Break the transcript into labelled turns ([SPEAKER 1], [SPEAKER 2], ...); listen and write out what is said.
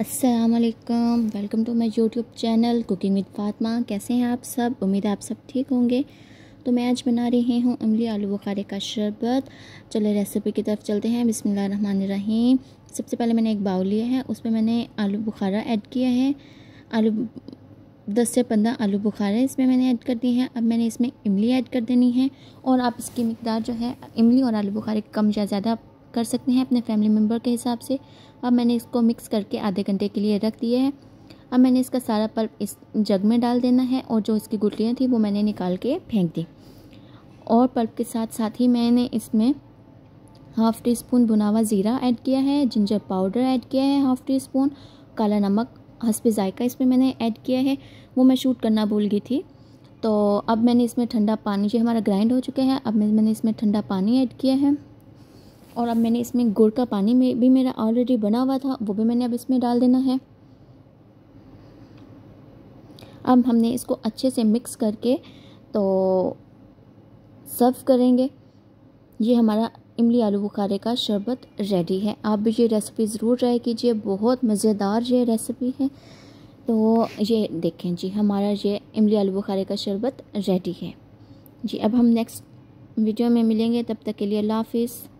[SPEAKER 1] असलकम welcome to my YouTube channel cooking with Fatma कैसे हैं आप सब उम्मीद है आप सब ठीक होंगे तो मैं आज बना रही हूँ अमली आलू बुखारे का शरबत चले रेसिपी की तरफ चलते हैं बिसमीम सबसे पहले मैंने एक बाउल लिया है उसमें मैंने आलू बुखारा ऐड किया है आलू दस से पंद्रह आलू बुखारे इसमें मैंने ऐड कर दिए हैं अब मैंने इसमें इमली ऐड कर देनी है और आप इसकी मकदार जो है इमली और आलू बुखारे कम या ज़्यादा कर सकते हैं अपने फैमिली मेम्बर के हिसाब से अब मैंने इसको मिक्स करके आधे घंटे के लिए रख दिया है अब मैंने इसका सारा पल्प इस जग में डाल देना है और जो इसकी गुटलियाँ थी वो मैंने निकाल के फेंक दी और पल्प के साथ साथ ही मैंने इसमें हाफ़ टी स्पून भुना हुआ ज़ीरा ऐड किया है जिंजर पाउडर ऐड किया है हाफ़ टी स्पून काला नमक हंसपे जायका इसमें मैंने ऐड किया है वो मैं शूट करना भूल गई थी तो अब मैंने इसमें ठंडा पानी जो हमारा ग्राइंड हो चुका है अब मैंने इसमें ठंडा पानी ऐड किया है और अब मैंने इसमें गुड़ का पानी में भी मेरा ऑलरेडी बना हुआ था वो भी मैंने अब इसमें डाल देना है अब हमने इसको अच्छे से मिक्स करके तो सर्व करेंगे ये हमारा इमली आलू बुखारे का शरबत रेडी है आप भी ये रेसिपी ज़रूर ट्राई कीजिए बहुत मज़ेदार ये रेसिपी है तो ये देखें जी हमारा ये इमली आलू बुखारे का शरबत रेडी है जी अब हम नेक्स्ट वीडियो में मिलेंगे तब तक के लिए अल्लाह हाफिज़